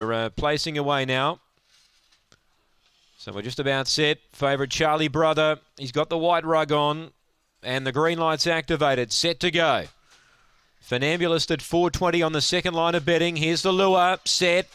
We're uh, placing away now. So we're just about set. Favourite Charlie Brother. He's got the white rug on. And the green light's activated. Set to go. Funambulist at 420 on the second line of betting. Here's the lure. Set.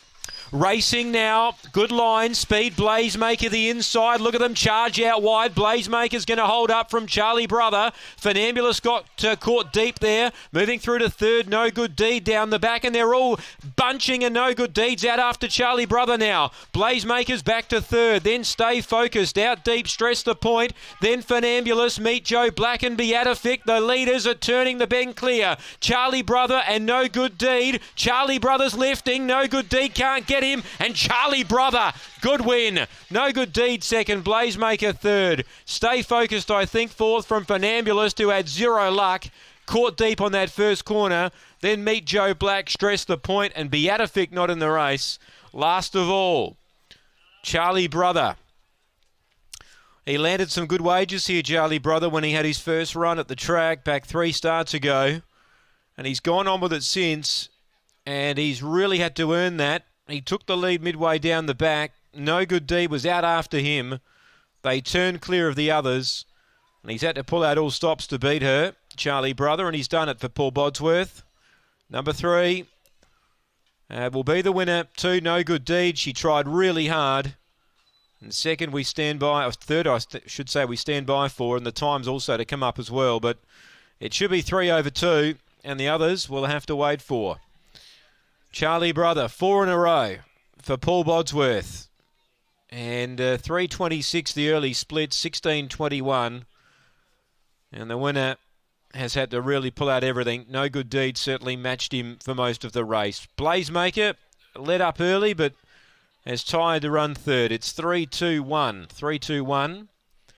Racing now. Good line. Speed. Blazemaker the inside. Look at them charge out wide. Blazemaker's going to hold up from Charlie Brother. Fernambulus got uh, caught deep there. Moving through to third. No good deed down the back. And they're all bunching and no good deeds out after Charlie Brother now. Blazemaker's back to third. Then stay focused. Out deep. Stress the point. Then Fernambulus meet Joe Black and Beatific. The leaders are turning the bend clear. Charlie Brother and no good deed. Charlie Brother's lifting. No good deed can't get get him. And Charlie Brother, good win. No good deed second. Blazemaker third. Stay focused, I think, fourth from Funambulist, who had zero luck. Caught deep on that first corner. Then meet Joe Black, stress the point, and Beatific not in the race. Last of all, Charlie Brother. He landed some good wages here, Charlie Brother, when he had his first run at the track back three starts ago. And he's gone on with it since. And he's really had to earn that. He took the lead midway down the back. No Good Deed was out after him. They turned clear of the others. And he's had to pull out all stops to beat her, Charlie Brother, and he's done it for Paul Bodsworth. Number three uh, will be the winner. Two, No Good Deed. She tried really hard. And second, we stand by, or third, I should say, we stand by for, and the time's also to come up as well. But it should be three over two, and the others will have to wait for. Charlie Brother, four in a row for Paul Bodsworth. And uh, 326 the early split, 1621. And the winner has had to really pull out everything. No good deed certainly matched him for most of the race. Blazemaker led up early, but has tied to run third. It's 3 2 1. 3 2 1.